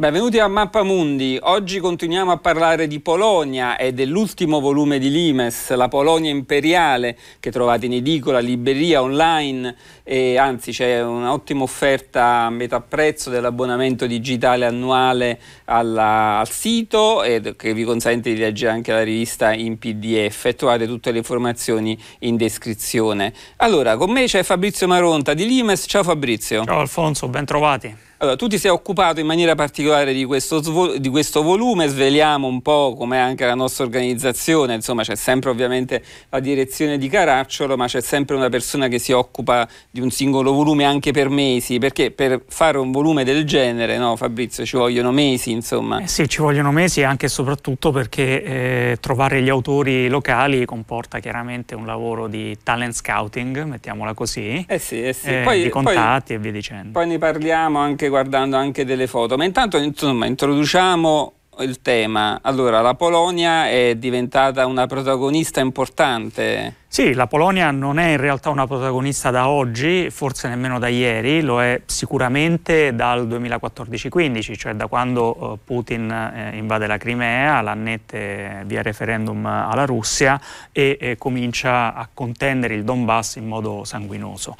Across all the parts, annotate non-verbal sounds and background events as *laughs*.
Benvenuti a Mappamundi. Oggi continuiamo a parlare di Polonia e dell'ultimo volume di Limes, La Polonia imperiale, che trovate in edicola, libreria, online e anzi c'è un'ottima offerta a metà prezzo dell'abbonamento digitale annuale alla, al sito e, che vi consente di leggere anche la rivista in PDF e trovate tutte le informazioni in descrizione. Allora, con me c'è Fabrizio Maronta di Limes. Ciao Fabrizio. Ciao Alfonso, ben trovati. Allora, tu ti sei occupato in maniera particolare di questo, di questo volume, sveliamo un po' com'è anche la nostra organizzazione, insomma c'è sempre ovviamente la direzione di Caracciolo, ma c'è sempre una persona che si occupa di un singolo volume anche per mesi, perché per fare un volume del genere, no Fabrizio, ci vogliono mesi insomma. Eh sì, ci vogliono mesi anche e soprattutto perché eh, trovare gli autori locali comporta chiaramente un lavoro di talent scouting, mettiamola così, eh sì, eh sì. Eh, poi, di contatti poi, e via dicendo. Poi ne parliamo anche guardando anche delle foto. Ma intanto insomma, introduciamo il tema. Allora, la Polonia è diventata una protagonista importante sì, la Polonia non è in realtà una protagonista da oggi, forse nemmeno da ieri, lo è sicuramente dal 2014-15, cioè da quando eh, Putin eh, invade la Crimea, l'annette via referendum alla Russia e comincia a contendere il Donbass in modo sanguinoso.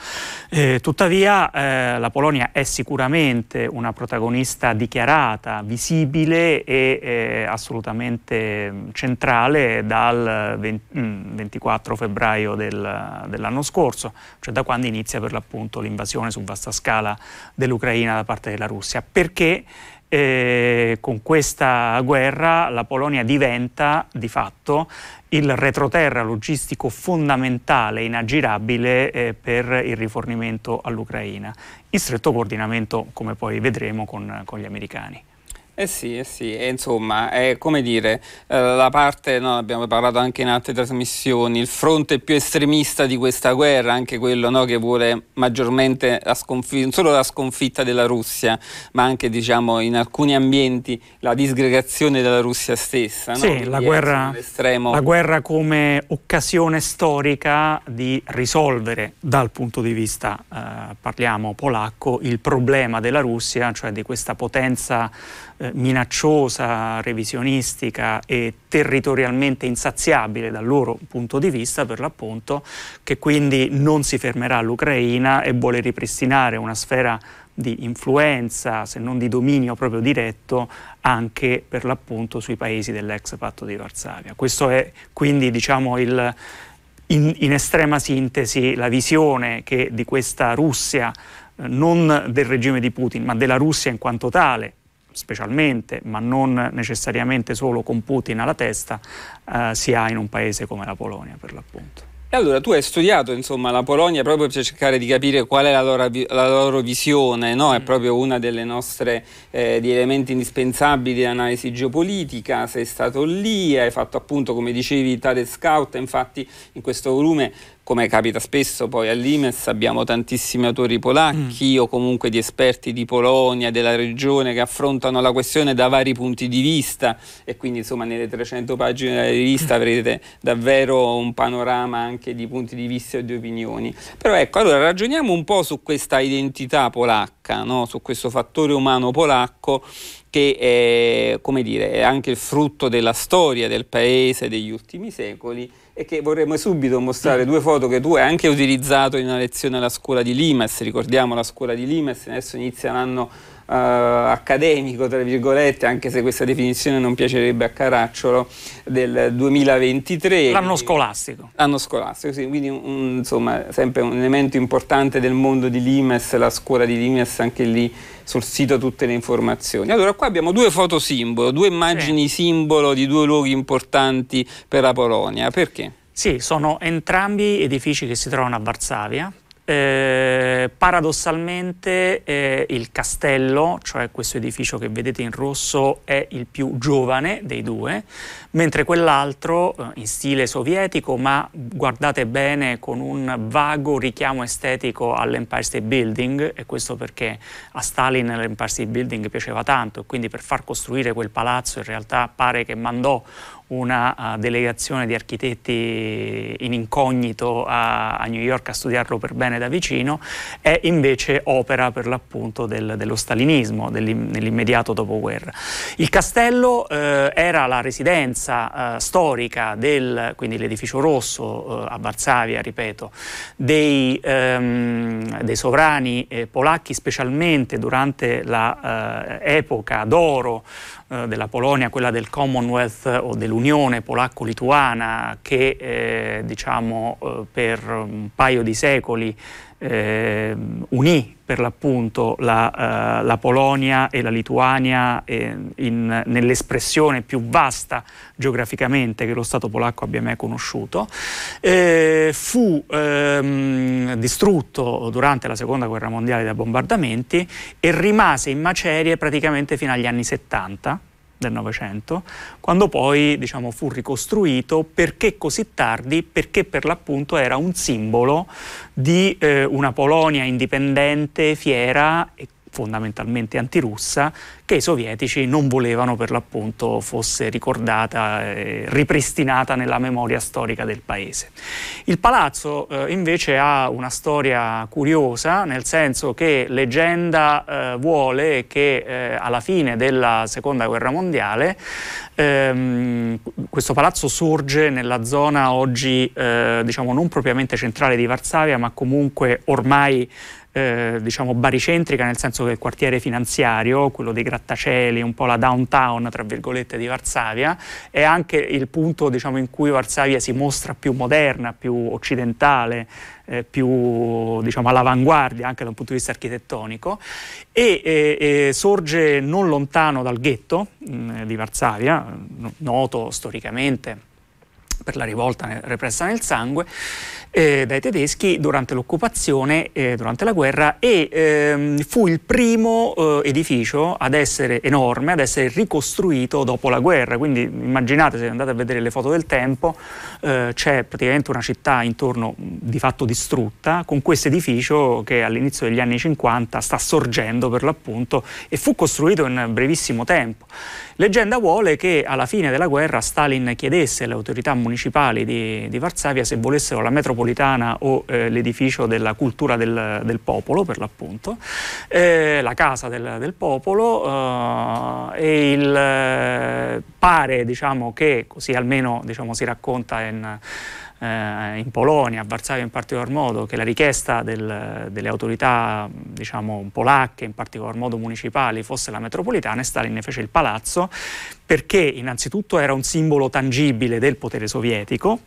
Eh, tuttavia la Polonia è sicuramente una protagonista dichiarata, visibile e assolutamente mm, centrale dal 24 mm, febbraio febbraio del, dell'anno scorso, cioè da quando inizia per l'appunto l'invasione su vasta scala dell'Ucraina da parte della Russia, perché eh, con questa guerra la Polonia diventa di fatto il retroterra logistico fondamentale, inaggirabile eh, per il rifornimento all'Ucraina, in stretto coordinamento, come poi vedremo, con, con gli americani. Eh sì, eh sì, e insomma, è come dire, eh, la parte, no, abbiamo parlato anche in altre trasmissioni, il fronte più estremista di questa guerra, anche quello no, che vuole maggiormente la sconf- non solo la sconfitta della Russia, ma anche diciamo, in alcuni ambienti la disgregazione della Russia stessa. No? Sì, la guerra, la guerra come occasione storica di risolvere dal punto di vista, eh, parliamo polacco, il problema della Russia, cioè di questa potenza eh, minacciosa, revisionistica e territorialmente insaziabile dal loro punto di vista, per l'appunto, che quindi non si fermerà all'Ucraina e vuole ripristinare una sfera di influenza, se non di dominio proprio diretto, anche per l'appunto sui paesi dell'ex patto di Varsavia. Questo è quindi diciamo il, in, in, estrema sintesi la visione che di questa Russia, eh, non del regime di Putin, ma della Russia in quanto tale, specialmente, ma non necessariamente solo con Putin alla testa, eh, si ha in un paese come la Polonia per l'appunto. E allora tu hai studiato insomma, la Polonia proprio per cercare di capire qual è la loro, la loro visione, no? è mm. proprio uno dei nostri eh, elementi indispensabili di analisi geopolitica, sei stato lì, hai fatto appunto come dicevi Tade Scout, infatti in questo volume come capita spesso poi all'Imes abbiamo tantissimi autori polacchi mm. o comunque di esperti di Polonia, della regione che affrontano la questione da vari punti di vista e quindi insomma nelle 300 pagine della rivista mm. avrete davvero un panorama anche di punti di vista e di opinioni. Però ecco, allora ragioniamo un po' su questa identità polacca, no? su questo fattore umano polacco che è, dire, è anche il frutto della storia del paese degli ultimi secoli e che vorremmo subito mostrare due foto che tu hai anche utilizzato in una lezione alla scuola di Limes, ricordiamo la scuola di Limes, adesso inizia l'anno eh, accademico, tra virgolette, anche se questa definizione non piacerebbe a Caracciolo, del 2023. L'anno scolastico. L'anno scolastico, sì, quindi un, insomma sempre un elemento importante del mondo di Limes, la scuola di Limes anche lì sul sito tutte le informazioni. Allora qua abbiamo due foto simbolo, due immagini sì. simbolo di due luoghi importanti per la Polonia. Perché? Sì, sono entrambi edifici che si trovano a Varsavia, eh, paradossalmente eh, il castello, cioè questo edificio che vedete in rosso, è il più giovane dei due, mentre quell'altro eh, in stile sovietico, ma guardate bene con un vago richiamo estetico all'Empire State Building, e questo perché a Stalin l'Empire State Building piaceva tanto, e quindi per far costruire quel palazzo in realtà pare che mandò una uh, delegazione di architetti in incognito a, a, New York a studiarlo per bene da vicino, è invece opera per l'appunto del, dello stalinismo, nell'immediato dopoguerra. Il castello uh, era la residenza uh, storica del, quindi l'edificio rosso a Varsavia, ripeto, dei, um, dei sovrani eh, polacchi, specialmente durante l'epoca d'oro eh, della Polonia, quella del Commonwealth eh, o dell'Unione polacco-lituana che eh, diciamo, eh, per un paio di secoli eh, unì per l'appunto la, eh, la, Polonia e la Lituania eh, in, nell'espressione più vasta geograficamente che lo Stato polacco abbia mai conosciuto, eh, fu ehm, distrutto durante la seconda guerra mondiale da bombardamenti e rimase in macerie praticamente fino agli anni 70 del Novecento, quando poi diciamo, fu ricostruito, perché così tardi? Perché per l'appunto era un simbolo di eh, una Polonia indipendente, fiera e fondamentalmente antirussa che i sovietici non volevano per l'appunto fosse ricordata e ripristinata nella memoria storica del paese. Il palazzo eh, invece ha una storia curiosa, nel senso che leggenda eh, vuole che eh, alla fine della Seconda Guerra Mondiale ehm, questo palazzo sorge nella zona oggi eh, diciamo non propriamente centrale di Varsavia, ma comunque ormai eh, diciamo baricentrica, nel senso che il quartiere finanziario, quello dei grattacieli, un po' la downtown tra virgolette di Varsavia, è anche il punto diciamo, in cui Varsavia si mostra più moderna, più occidentale, eh, più diciamo, all'avanguardia anche da un punto di vista architettonico e, e, e sorge non lontano dal ghetto mh, mm, di Varsavia, mm, noto storicamente per la rivolta repressa nel sangue eh, dai tedeschi durante l'occupazione, eh, durante la guerra e ehm, fu il primo eh, edificio ad essere enorme, ad essere ricostruito dopo la guerra. Quindi immaginate se andate a vedere le foto del tempo, eh, c'è praticamente una città intorno di fatto distrutta con questo edificio che all'inizio degli anni 50 sta sorgendo per l'appunto e fu costruito in brevissimo tempo. Leggenda vuole che alla fine della guerra Stalin chiedesse alle autorità municipali municipali di, di Varsavia se volessero la metropolitana o eh, l'edificio della cultura del, del popolo, per l'appunto, eh, la casa del, del popolo eh, e il eh, pare diciamo, che, così almeno diciamo, si racconta in eh, in Polonia, a Varsavia in particolar modo, che la richiesta del, delle autorità diciamo, polacche, in particolar modo municipali, fosse la metropolitana e Stalin ne fece il palazzo perché innanzitutto era un simbolo tangibile del potere sovietico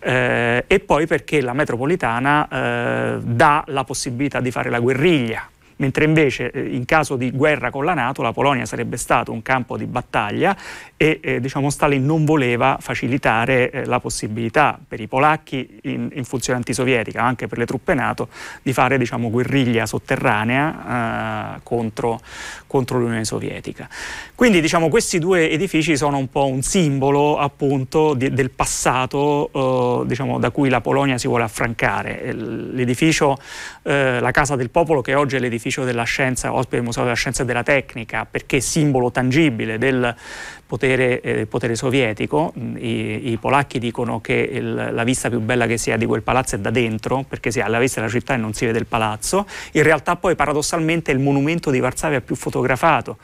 eh, e poi perché la metropolitana eh, dà la possibilità di fare la guerriglia mentre invece eh, in caso di guerra con la Nato la Polonia sarebbe stato un campo di battaglia e eh, diciamo, Stalin non voleva facilitare eh, la possibilità per i polacchi in, in, funzione antisovietica, anche per le truppe Nato, di fare diciamo, guerriglia sotterranea eh, contro, contro, l'Unione Sovietica. Quindi diciamo, questi due edifici sono un po' un simbolo appunto di, del passato eh, diciamo, da cui la Polonia si vuole affrancare. L'edificio, eh, la Casa del Popolo che oggi è l'edificio edificio della scienza, ospite del Museo della Scienza e della Tecnica, perché simbolo tangibile del potere, eh, potere sovietico. Mm, I, I, polacchi dicono che il, la vista più bella che si ha di quel palazzo è da dentro, perché si ha la vista della città e non si vede il palazzo. In realtà poi paradossalmente è il monumento di Varsavia più fotografato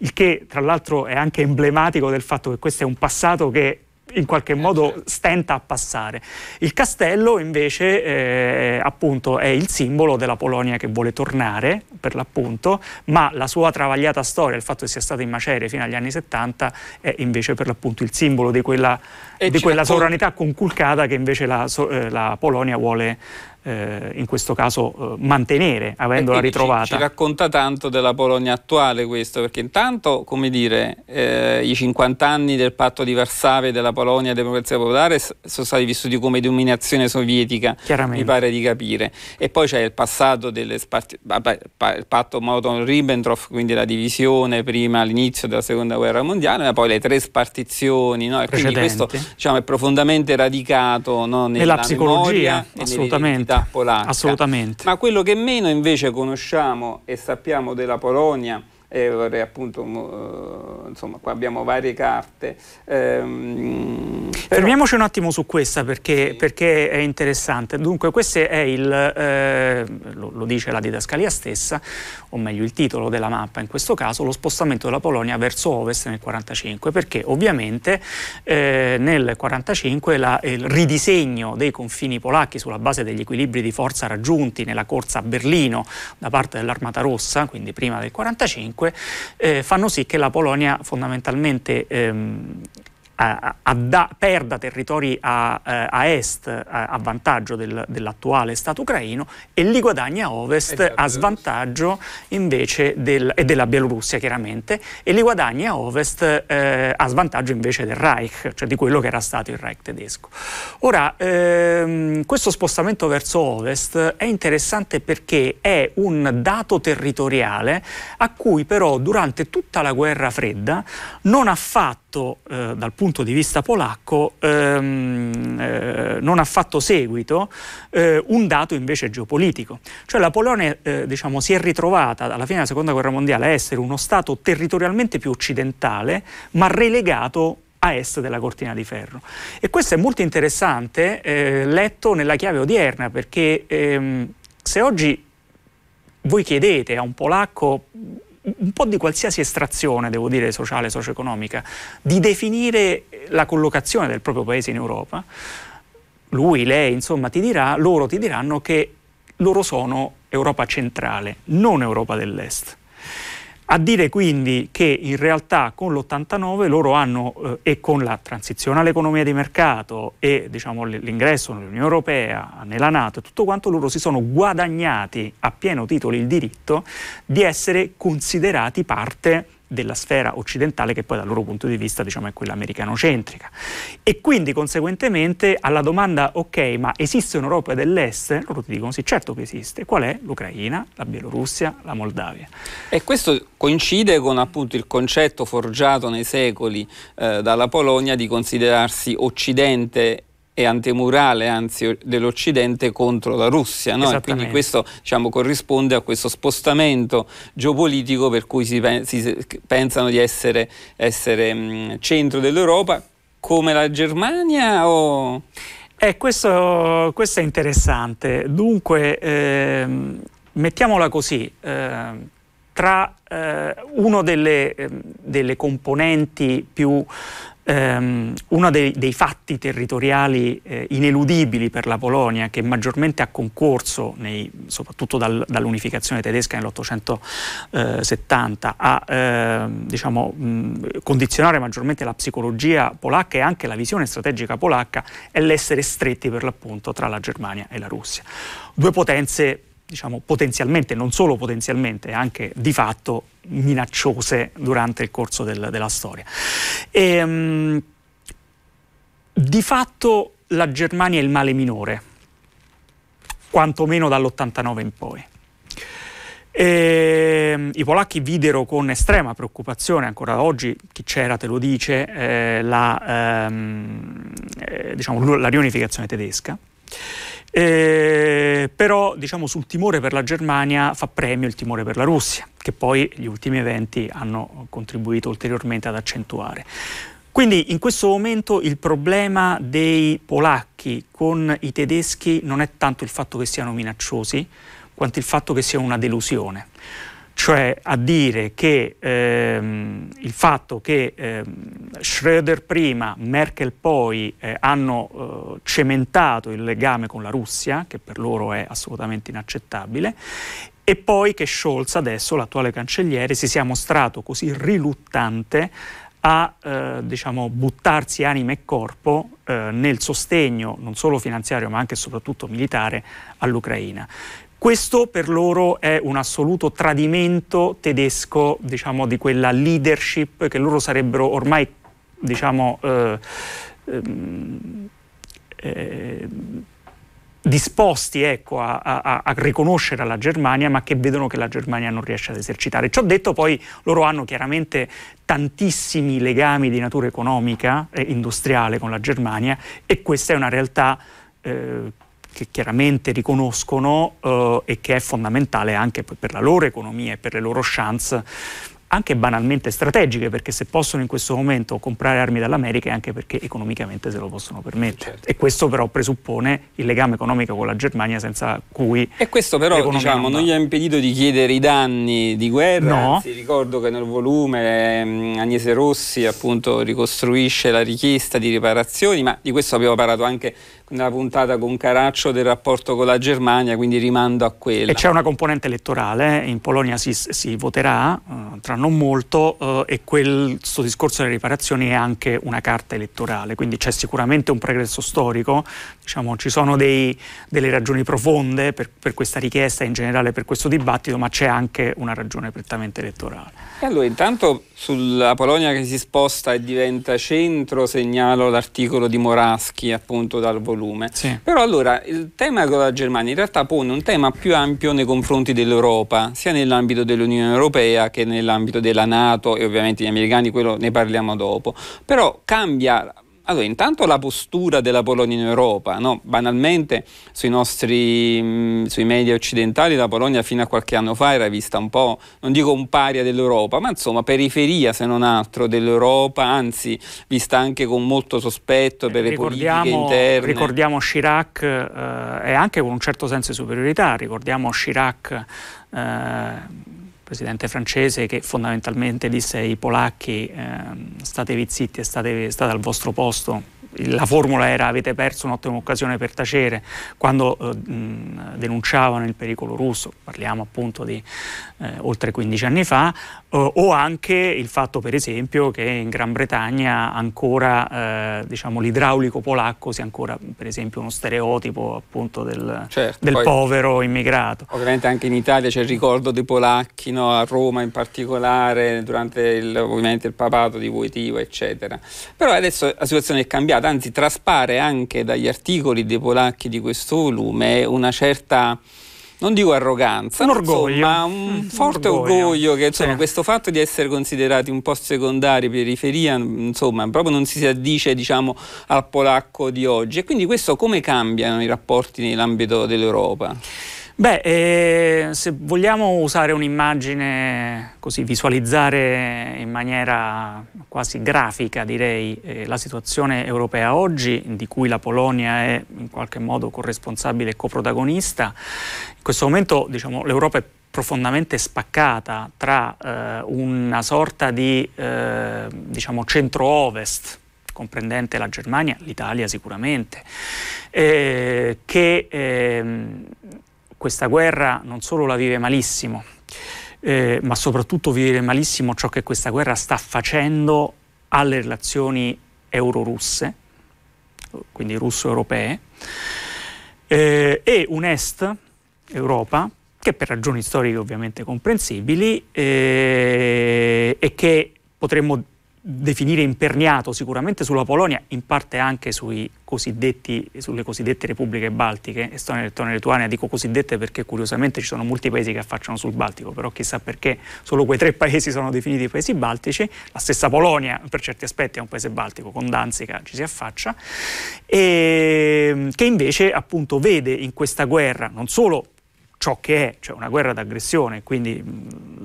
il che tra l'altro è anche emblematico del fatto che questo è un passato che in qualche eh, modo certo. stenta a passare. Il castello invece eh, appunto è il simbolo della Polonia che vuole tornare, per l'appunto, ma la sua travagliata storia, il fatto che sia stata in macerie fino agli anni 70 è invece per l'appunto il simbolo di quella, eh, di quella certo. sovranità conculcata che invece la, eh, la Polonia vuole eh, in questo caso eh, mantenere, avendola eh, ritrovata. Ci, ci, racconta tanto della Polonia attuale questo, perché intanto, come dire, eh, i 50 anni del patto di Varsavia e della Polonia Democrazia Popolare sono stati vissuti come dominazione sovietica, mi pare di capire. E poi c'è il passato il patto Molotov-Ribbentrop, quindi la divisione prima all'inizio della Seconda Guerra Mondiale, ma poi le tre spartizioni, no? quindi questo diciamo, è profondamente radicato no? nella, nella psicologia, assolutamente società polacca. Assolutamente. Ma quello che meno invece conosciamo e sappiamo della Polonia e vorrei appunto, eh, insomma, qua abbiamo varie carte. Ehm, Fermiamoci un attimo su questa perché, sì. perché, è interessante. Dunque, questo è il, eh, lo, lo dice la didascalia stessa, o meglio il titolo della mappa in questo caso, lo spostamento della Polonia verso ovest nel 1945, perché ovviamente eh, nel 1945 la, eh, il ridisegno dei confini polacchi sulla base degli equilibri di forza raggiunti nella corsa a Berlino da parte dell'Armata Rossa, quindi prima del 1945, eh, fanno sì che la Polonia fondamentalmente ehm, a, a da, perda territori a, eh, a est a, vantaggio del, dell'attuale Stato ucraino e li guadagna a ovest a esatto. svantaggio invece del, e della Bielorussia chiaramente e li guadagna a ovest eh, a svantaggio invece del Reich, cioè di quello che era stato il Reich tedesco. Ora, ehm, questo spostamento verso ovest è interessante perché è un dato territoriale a cui però durante tutta la guerra fredda non ha fatto fatto eh, dal punto di vista polacco ehm, eh, non ha fatto seguito eh, un dato invece geopolitico. Cioè la Polonia eh, diciamo, si è ritrovata alla fine della seconda guerra mondiale a essere uno Stato territorialmente più occidentale ma relegato a est della cortina di ferro. E questo è molto interessante eh, letto nella chiave odierna perché ehm, se oggi voi chiedete a un polacco un po' di qualsiasi estrazione, devo dire, sociale, socio-economica, di definire la collocazione del proprio paese in Europa, lui, lei, insomma, ti dirà, loro ti diranno che loro sono Europa centrale, non Europa dell'Est. A dire quindi che in realtà con l'89 loro hanno eh, e con la transizione all'economia di mercato e diciamo, l'ingresso nell'Unione Europea, nella Nato e tutto quanto loro si sono guadagnati a pieno titolo il diritto di essere considerati parte della sfera occidentale che poi dal loro punto di vista diciamo, è quella americanocentrica. E quindi conseguentemente alla domanda ok ma esiste un'Europa dell'Est? Loro ti dicono sì certo che esiste. Qual è? L'Ucraina, la Bielorussia, la Moldavia. E questo coincide con appunto il concetto forgiato nei secoli eh, dalla Polonia di considerarsi occidente e antemurale anzi dell'Occidente contro la Russia. No? quindi questo diciamo, corrisponde a questo spostamento geopolitico per cui si, si pensano di essere, essere mh, mm, centro dell'Europa come la Germania o... Eh, questo, questo, è interessante. Dunque, eh, mettiamola così, eh, tra eh, una delle, ehm, delle componenti più ehm, uno dei, dei, fatti territoriali eh, ineludibili per la Polonia, che maggiormente ha concorso, nei, soprattutto dal, dall'unificazione tedesca nell'870, a eh, diciamo, mh, condizionare maggiormente la psicologia polacca e anche la visione strategica polacca, è l'essere stretti per l'appunto tra la Germania e la Russia. Due potenze diciamo, potenzialmente, non solo potenzialmente, anche di fatto minacciose durante il corso del, della storia. E, um, di fatto la Germania è il male minore, quantomeno dall'89 in poi. E, ehm, I polacchi videro con estrema preoccupazione, ancora oggi chi c'era te lo dice, eh, la, ehm, eh, diciamo, la riunificazione tedesca. Eh, però diciamo, sul timore per la Germania fa premio il timore per la Russia, che poi gli ultimi eventi hanno contribuito ulteriormente ad accentuare. Quindi in questo momento il problema dei polacchi con i tedeschi non è tanto il fatto che siano minacciosi, quanto il fatto che sia una delusione cioè a dire che ehm, il fatto che ehm, Schröder prima, Merkel poi eh, hanno eh, cementato il legame con la Russia, che per loro è assolutamente inaccettabile, e poi che Scholz adesso, l'attuale cancelliere, si sia mostrato così riluttante a eh, diciamo, buttarsi anima e corpo eh, nel sostegno non solo finanziario ma anche e soprattutto militare all'Ucraina. Questo per loro è un assoluto tradimento tedesco, diciamo, di quella leadership che loro sarebbero ormai, diciamo, eh, ehm, eh, disposti ecco, a, a, a, riconoscere alla Germania, ma che vedono che la Germania non riesce ad esercitare. Ciò detto, poi loro hanno chiaramente tantissimi legami di natura economica e industriale con la Germania e questa è una realtà eh, che chiaramente riconoscono eh, e che è fondamentale anche per la loro economia e per le loro chance anche banalmente strategiche, perché se possono in questo momento comprare armi dall'America è anche perché economicamente se lo possono permettere. Certo. E questo però presuppone il legame economico con la Germania senza cui... E questo però diciamo, non gli ha impedito di chiedere i danni di guerra, no. anzi ricordo che nel volume ehm, Agnese Rossi appunto ricostruisce la richiesta di riparazioni, ma di questo abbiamo parlato anche nella puntata con Caraccio del rapporto con la Germania, quindi rimando a quello. E c'è una componente elettorale, in Polonia si, si voterà eh, tra noi non molto eh, e questo discorso delle riparazioni è anche una carta elettorale, quindi c'è sicuramente un pregresso storico, diciamo, ci sono dei, delle ragioni profonde per, per, questa richiesta in generale per questo dibattito, ma c'è anche una ragione prettamente elettorale. allora intanto sulla Polonia che si sposta e diventa centro segnalo l'articolo di Moraschi appunto dal volume, sì. però allora il tema con la Germania in realtà pone un tema più ampio nei confronti dell'Europa, sia nell'ambito dell'Unione Europea che nell'ambito nell'ambito della Nato e ovviamente gli americani, quello ne parliamo dopo, però cambia allora, intanto la postura della Polonia in Europa, no? banalmente sui nostri mm, sui media occidentali la Polonia fino a qualche anno fa era vista un po', non dico un paria dell'Europa, ma insomma periferia se non altro dell'Europa, anzi vista anche con molto sospetto per ricordiamo, le politiche interne. Ricordiamo Chirac eh, e anche con un certo senso di superiorità, ricordiamo Chirac eh, presidente francese che fondamentalmente disse ai polacchi eh, statevi zitti e state, state al vostro posto la formula era avete perso un'ottima occasione per tacere, quando eh, denunciavano il pericolo russo, parliamo appunto di eh, oltre 15 anni fa, eh, o anche il fatto per esempio che in Gran Bretagna ancora eh, diciamo, l'idraulico polacco sia ancora per esempio uno stereotipo appunto del, certo, del poi, povero immigrato. Ovviamente anche in Italia c'è il ricordo dei polacchi, no? a Roma in particolare, durante il, ovviamente il papato di Voitiva eccetera. Però adesso la situazione è cambiata anzi traspare anche dagli articoli dei polacchi di questo volume una certa non dico arroganza, un orgoglio. Insomma, un *laughs* forte un orgoglio. orgoglio, che insomma, sì. questo fatto di essere considerati un po' secondari, periferia, insomma, proprio non si addice diciamo, al polacco di oggi. E quindi questo come cambiano i rapporti nell'ambito dell'Europa? Beh, eh, se vogliamo usare un'immagine così, visualizzare in maniera quasi grafica, direi, eh, la situazione europea oggi, di cui la Polonia è in qualche modo corresponsabile e coprotagonista, in questo momento diciamo, l'Europa è profondamente spaccata tra eh, una sorta di eh, diciamo, centro-ovest, comprendente la Germania, l'Italia sicuramente, eh, che ehm, questa guerra non solo la vive malissimo, eh, ma soprattutto vive malissimo ciò che questa guerra sta facendo alle relazioni euro-russe, quindi russo-europee, eh, e un'Est Europa, che per ragioni storiche ovviamente comprensibili eh, e che potremmo definire imperniato sicuramente sulla Polonia, in parte anche sulle cosiddette repubbliche baltiche, Estonia, Lettonia e Lituania, dico cosiddette perché curiosamente ci sono molti paesi che affacciano sul Baltico, però chissà perché solo quei tre *laughs* paesi sono definiti paesi baltici, la stessa Polonia per certi aspetti è un paese baltico, con Danzica ci si affaccia, e ehm, che invece appunto vede in questa guerra non solo ciò che è, cioè una guerra d'aggressione, quindi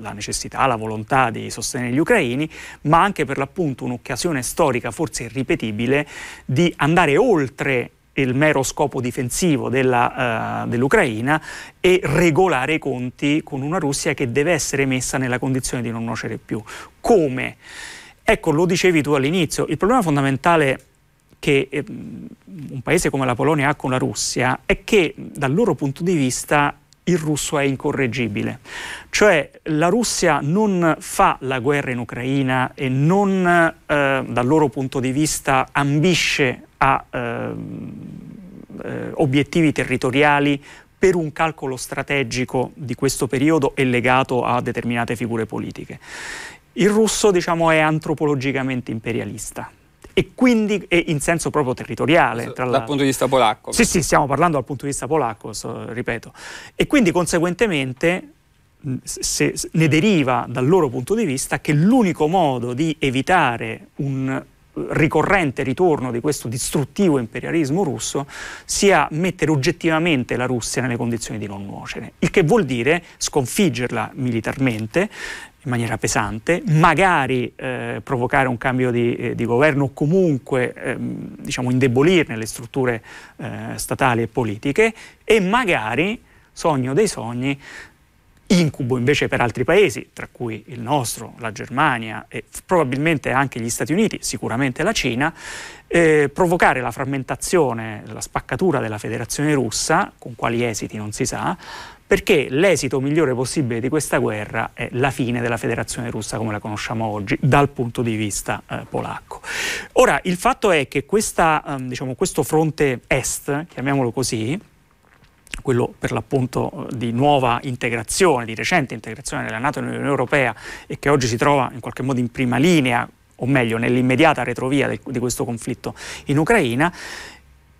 la necessità, la volontà di sostenere gli ucraini, ma anche per l'appunto un'occasione storica, forse irripetibile, di andare oltre il mero scopo difensivo della, uh, dell'Ucraina e regolare i conti con una Russia che deve essere messa nella condizione di non nuocere più. Come? Ecco, lo dicevi tu all'inizio, il problema fondamentale che eh, un paese come la Polonia ha con la Russia è che dal loro punto di vista il russo è incorreggibile. Cioè la Russia non fa la guerra in Ucraina e non, eh, dal loro punto di vista, ambisce a ehm, eh, obiettivi territoriali per un calcolo strategico di questo periodo e legato a determinate figure politiche. Il russo, diciamo, è antropologicamente imperialista e quindi e in senso proprio territoriale. Tra dal punto di vista polacco. Sì, sì, stiamo parlando dal punto di vista polacco, so, ripeto. E quindi conseguentemente se, se, ne deriva dal loro punto di vista che l'unico modo di evitare un ricorrente ritorno di questo distruttivo imperialismo russo sia mettere oggettivamente la Russia nelle condizioni di non nuocere, il che vuol dire sconfiggerla militarmente, in maniera pesante, magari eh, provocare un cambio di, eh, di governo o comunque ehm, diciamo indebolirne le strutture eh, statali e politiche e magari, sogno dei sogni, incubo invece per altri paesi, tra cui il nostro, la Germania e probabilmente anche gli Stati Uniti, sicuramente la Cina, eh, provocare la frammentazione, la spaccatura della federazione russa, con quali esiti non si sa, perché l'esito migliore possibile di questa guerra è la fine della federazione russa come la conosciamo oggi dal punto di vista eh, polacco. Ora, il fatto è che questa, eh, diciamo, questo fronte est, chiamiamolo così, quello per l'appunto eh, di nuova integrazione, di recente integrazione della Nato nell'Unione Europea e che oggi si trova in qualche modo in prima linea o meglio nell'immediata retrovia di questo conflitto in Ucraina,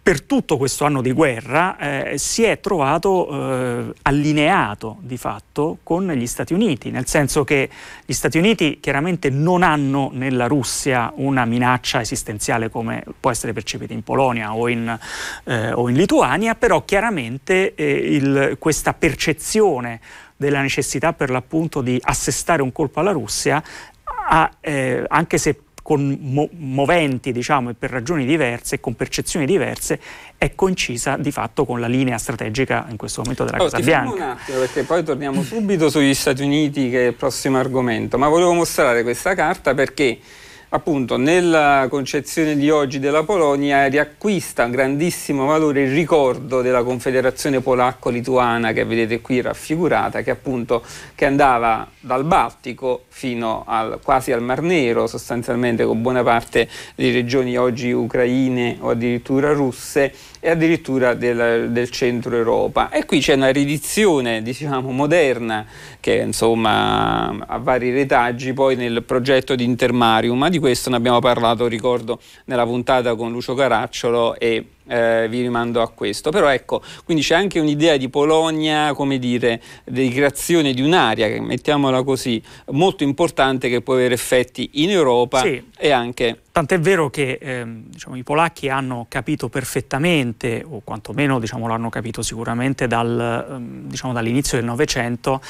per tutto questo anno di guerra eh, si è trovato eh, allineato di fatto con gli Stati Uniti, nel senso che gli Stati Uniti chiaramente non hanno nella Russia una minaccia esistenziale come può essere percepita in Polonia o in, eh, o in Lituania, però chiaramente eh, il, questa percezione della necessità per l'appunto di assestare un colpo alla Russia, ha, eh, anche se con mo- moventi diciamo, e per ragioni diverse e con percezioni diverse è coincisa di fatto con la linea strategica in questo momento della allora, Casa Bianca. un attimo perché poi torniamo subito sugli Stati Uniti che è il prossimo argomento, ma volevo mostrare questa carta perché appunto nella concezione di oggi della Polonia riacquista un grandissimo valore il ricordo della confederazione polacco-lituana che vedete qui raffigurata che appunto che andava dal Baltico fino al, quasi al Mar Nero sostanzialmente con buona parte delle regioni oggi ucraine o addirittura russe e addirittura del, del centro Europa. E qui c'è una ridizione diciamo, moderna che insomma ha vari retaggi poi nel progetto di Intermarium, ma di questo ne abbiamo parlato, ricordo, nella puntata con Lucio Caracciolo e eh, vi rimando a questo. Però ecco, quindi c'è anche un'idea di Polonia, come dire, di creazione di un'area, mettiamola così, molto importante che può avere effetti in Europa sì. e anche... Tant'è vero che ehm, diciamo, i polacchi hanno capito perfettamente, o quantomeno diciamo, l'hanno capito sicuramente dal, ehm, diciamo, dall'inizio del Novecento,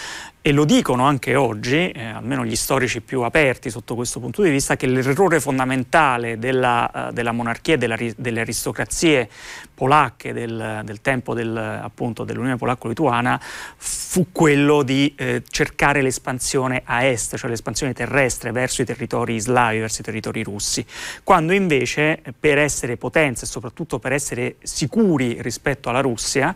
e lo dicono anche oggi, eh, almeno gli storici più aperti sotto questo punto di vista, che l'errore fondamentale della, eh, della monarchia e della, delle aristocrazie polacche del, del tempo del, appunto, dell'Unione Polacco-Lituana fu quello di eh, cercare l'espansione a est, cioè l'espansione terrestre verso i territori slavi, verso i territori russi, quando invece per essere potenza e soprattutto per essere sicuri rispetto alla Russia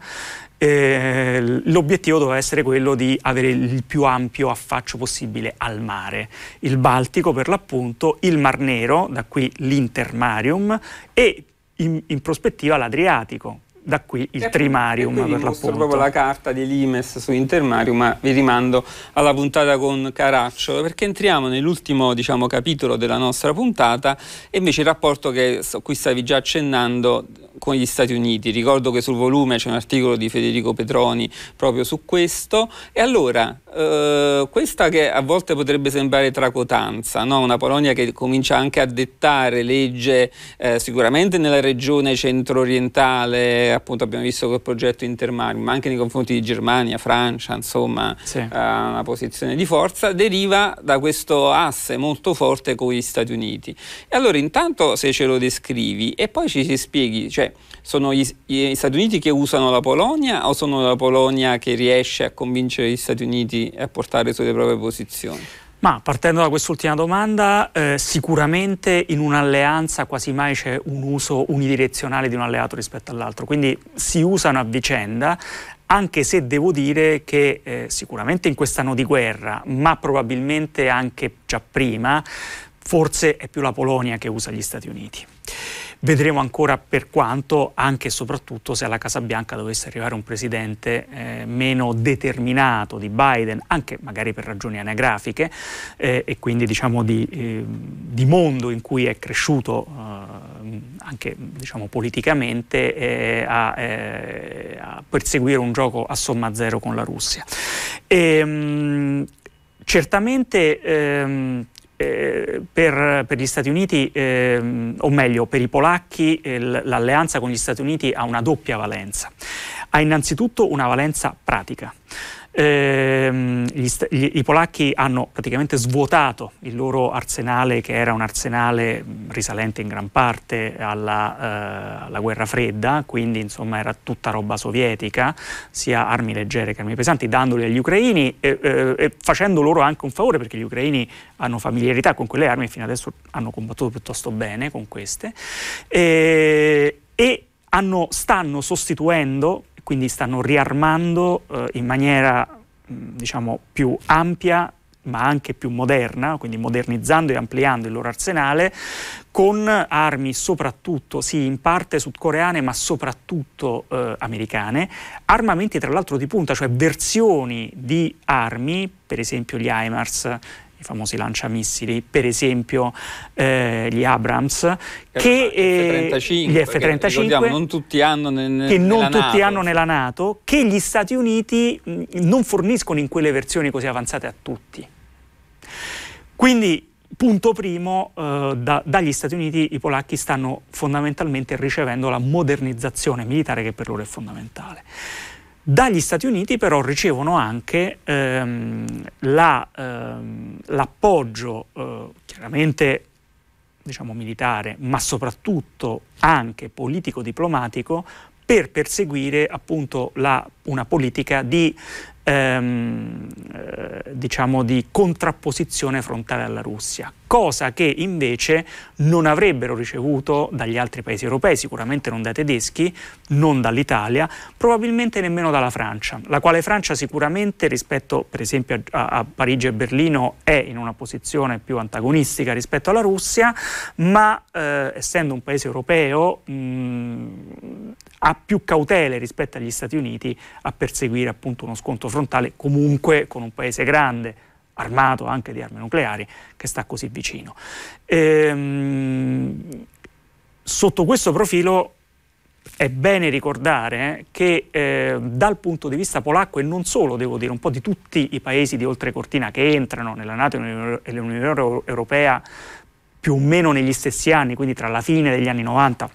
eh, l'obiettivo doveva essere quello di avere il più ampio affaccio possibile al mare, il Baltico per l'appunto, il Mar Nero, da qui l'Intermarium e in, in prospettiva l'Adriatico, da qui il e Trimarium qui per l'appunto. proprio la carta di Limes su Intermarium, ma vi rimando alla puntata con Caraccio, perché entriamo nell'ultimo diciamo, capitolo della nostra puntata e invece il rapporto che, a cui stavi già accennando con gli Stati Uniti. Ricordo che sul volume c'è un articolo di Federico Petroni proprio su questo. E allora, eh, questa che a volte potrebbe sembrare tracotanza, no? una Polonia che comincia anche a dettare legge eh, sicuramente nella regione centro-orientale, appunto abbiamo visto col progetto Intermarium, ma anche nei confronti di Germania, Francia, insomma, sì. eh, una posizione di forza, deriva da questo asse molto forte con gli Stati Uniti. E allora intanto se ce lo descrivi e poi ci si spieghi, cioè sono gli, gli, Stati Uniti che usano la Polonia o sono la Polonia che riesce a convincere gli Stati Uniti a portare sulle proprie posizioni? Ma partendo da quest'ultima domanda, eh, sicuramente in un'alleanza quasi mai c'è un uso unidirezionale di un alleato rispetto all'altro, quindi si usano a vicenda, anche se devo dire che eh, sicuramente in quest'anno di guerra, ma probabilmente anche già prima, forse è più la Polonia che usa gli Stati Uniti. Vedremo ancora per quanto, anche e soprattutto se alla Casa Bianca dovesse arrivare un presidente eh, meno determinato di Biden, anche magari per ragioni anagrafiche eh, e quindi diciamo di, eh, di, mondo in cui è cresciuto eh, anche diciamo, politicamente eh, a, eh, a, perseguire un gioco a somma zero con la Russia. E, ehm, mh, certamente ehm, eh, per, per, gli Stati Uniti, eh, o meglio, per i polacchi, eh, l'alleanza con gli Stati Uniti ha una doppia valenza. Ha innanzitutto una valenza pratica ehm, gli, gli, i polacchi hanno praticamente svuotato il loro arsenale, che era un arsenale risalente in gran parte alla, eh, alla guerra fredda, quindi insomma era tutta roba sovietica, sia armi leggere che armi pesanti, dandole agli ucraini e, eh, e facendo loro anche un favore perché gli ucraini hanno familiarità con quelle armi e fino adesso hanno combattuto piuttosto bene con queste. Eh, e hanno, stanno sostituendo quindi stanno riarmando eh, in maniera mm, diciamo, più ampia ma anche più moderna, quindi modernizzando e ampliando il loro arsenale, con armi soprattutto, sì, in parte sudcoreane, ma soprattutto eh, americane, armamenti tra l'altro di punta, cioè versioni di armi, per esempio gli IMARS, famosi lanciamissili, per esempio eh, gli Abrams, che, che eh, F-35, gli F-35 non tutti hanno nel, che non tutti hanno nella Nato, che gli Stati Uniti non forniscono in quelle versioni così avanzate a tutti. Quindi Punto primo, eh, da, dagli Stati Uniti i polacchi stanno fondamentalmente ricevendo la modernizzazione militare che per loro è fondamentale. Dagli Stati Uniti però ricevono anche ehm, la, ehm, l'appoggio eh, chiaramente diciamo, militare, ma soprattutto anche politico-diplomatico per perseguire appunto la, una politica di ehm, eh, diciamo di contrapposizione frontale alla Russia, cosa che invece non avrebbero ricevuto dagli altri paesi europei, sicuramente non dai tedeschi, non dall'Italia, probabilmente nemmeno dalla Francia, la quale Francia sicuramente rispetto per esempio a, a Parigi e Berlino è in una posizione più antagonistica rispetto alla Russia, ma eh, essendo un paese europeo mh, mm, ha più cautele rispetto agli Stati Uniti a perseguire appunto uno scontro frontale frontale comunque con un paese grande, armato anche di armi nucleari, che sta così vicino. Ehm, sotto questo profilo è bene ricordare eh, che eh, dal punto di vista polacco e non solo, devo dire, un po' di tutti i paesi di oltre cortina che entrano nella Nato e nell'Unione Europea più o meno negli stessi anni, quindi tra la fine degli anni 90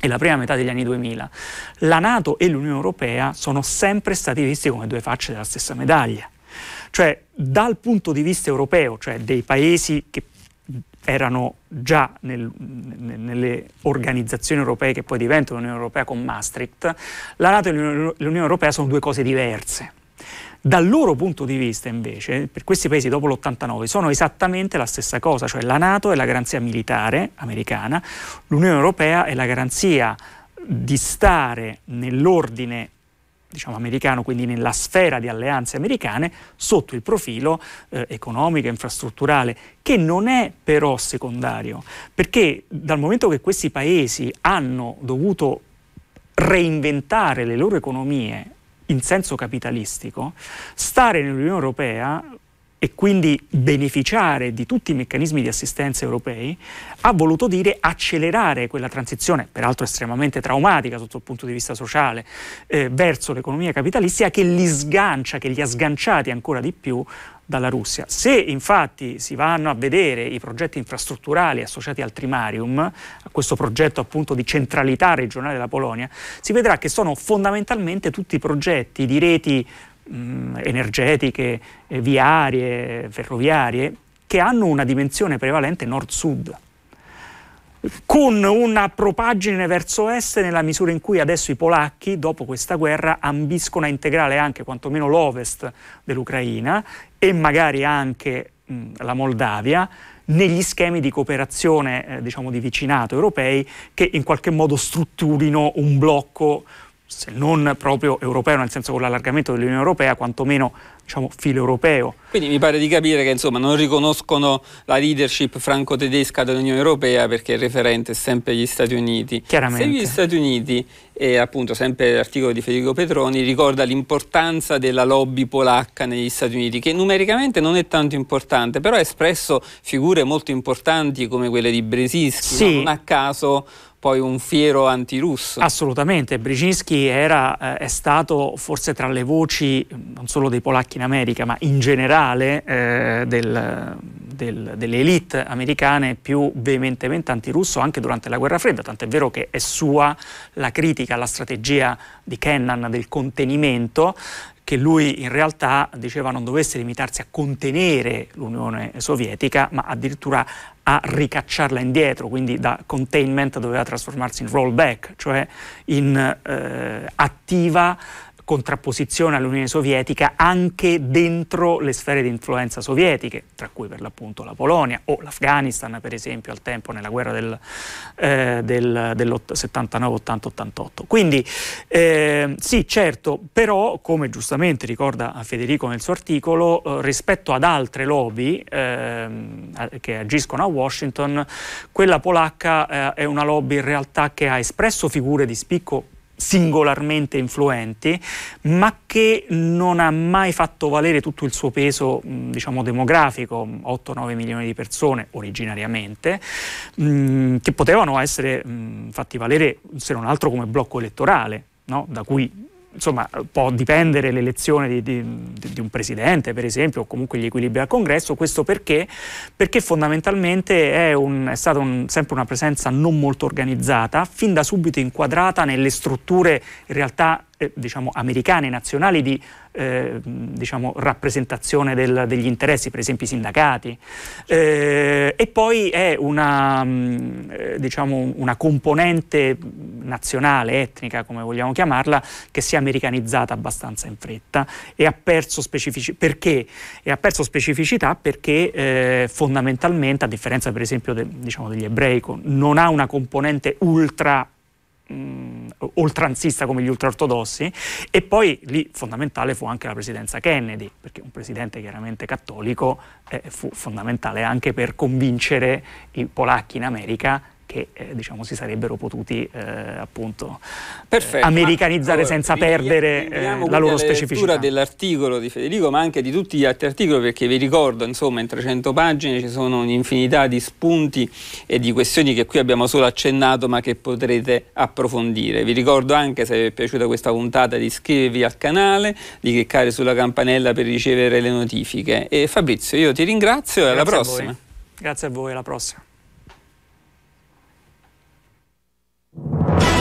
e la prima metà degli anni 2000. La Nato e l'Unione Europea sono sempre stati visti come due facce della stessa medaglia. Cioè, dal punto di vista europeo, cioè dei paesi che erano già nel, nelle organizzazioni europee che poi diventano l'Unione Europea con Maastricht, la Nato e l'Unione Europea sono due cose diverse. Dal loro punto di vista invece, per questi paesi dopo l'89 sono esattamente la stessa cosa, cioè la Nato è la garanzia militare americana, l'Unione Europea è la garanzia di stare nell'ordine diciamo, americano, quindi nella sfera di alleanze americane, sotto il profilo eh, economico, infrastrutturale, che non è però secondario, perché dal momento che questi paesi hanno dovuto reinventare le loro economie in senso capitalistico, stare nell'Unione Europea e quindi beneficiare di tutti i meccanismi di assistenza europei, ha voluto dire accelerare quella transizione, peraltro estremamente traumatica sotto il punto di vista sociale, eh, verso l'economia capitalistica che li sgancia, che li ha sganciati ancora di più dalla Russia. Se infatti si vanno a vedere i progetti infrastrutturali associati al Trimarium, a questo progetto appunto di centralità regionale della Polonia, si vedrà che sono fondamentalmente tutti progetti di reti mh, mm, energetiche, eh, viarie, ferroviarie, che hanno una dimensione prevalente nord-sud con una propagine verso est nella misura in cui adesso i polacchi, dopo questa guerra, ambiscono a integrare anche quantomeno l'ovest dell'Ucraina e magari anche mh, mm, la Moldavia negli schemi di cooperazione, eh, diciamo, di vicinato europei che in qualche modo strutturino un blocco se non proprio europeo, nel senso con l'allargamento dell'Unione Europea, quantomeno diciamo, filo europeo. Quindi mi pare di capire che insomma, non riconoscono la leadership franco-tedesca dell'Unione Europea perché il referente è sempre gli Stati Uniti. Chiaramente. Se gli Stati Uniti, e appunto sempre l'articolo di Federico Petroni, ricorda l'importanza della lobby polacca negli Stati Uniti, che numericamente non è tanto importante, però ha espresso figure molto importanti come quelle di Bresinski, sì. non a caso poi un fiero antirusso. Assolutamente, Brzezinski era, eh, è stato forse tra le voci non solo dei polacchi in America, ma in generale eh, del, del, delle elite americane più veementemente antirusso anche durante la guerra fredda, tant'è vero che è sua la critica alla strategia di Kennan del contenimento che lui in realtà diceva non dovesse limitarsi a contenere l'Unione Sovietica, ma addirittura a ricacciarla indietro, quindi da containment doveva trasformarsi in rollback, cioè in eh, attiva contrapposizione all'Unione Sovietica anche dentro le sfere di influenza sovietiche, tra cui per l'appunto la Polonia o l'Afghanistan, per esempio, al tempo nella guerra del, eh, del, dell'79-80-88. Quindi eh, sì, certo, però come giustamente ricorda Federico nel suo articolo, eh, rispetto ad altre lobby ehm, che agiscono a Washington, quella polacca eh, è una lobby in realtà che ha espresso figure di spicco singolarmente influenti, ma che non ha mai fatto valere tutto il suo peso diciamo, demografico, 8-9 milioni di persone originariamente, che potevano essere fatti valere se non altro come blocco elettorale, no? da cui insomma, può dipendere l'elezione di, di, di, un presidente, per esempio, o comunque gli equilibri al congresso. Questo perché? Perché fondamentalmente è, un, è stata un, sempre una presenza non molto organizzata, fin da subito inquadrata nelle strutture in realtà eh, diciamo, americane nazionali di eh, diciamo, rappresentazione del, degli interessi, per esempio i sindacati. Eh, e poi è una, mm, eh, diciamo, una, componente nazionale, etnica, come vogliamo chiamarla, che si è americanizzata abbastanza in fretta e ha perso, specifici- perché? E ha perso specificità perché eh, fondamentalmente, a differenza per esempio de, diciamo, degli ebrei, non ha una componente ultra mh, mm, oltranzista come gli ultraortodossi e poi lì fondamentale fu anche la presidenza Kennedy, perché un presidente chiaramente cattolico eh, fu fondamentale anche per convincere i polacchi in America che eh, diciamo, si sarebbero potuti eh, appunto eh, Perfetto, americanizzare senza vi, perdere eh, la loro specificità. dell'articolo di Federico ma anche di tutti gli altri articoli perché vi ricordo insomma in 300 pagine ci sono un'infinità di spunti e di questioni che qui abbiamo solo accennato ma che potrete approfondire. Vi ricordo anche se vi è piaciuta questa puntata di iscrivervi al canale, di cliccare sulla campanella per ricevere le notifiche. E Fabrizio, io ti ringrazio e alla prossima. A Grazie a voi, alla prossima. you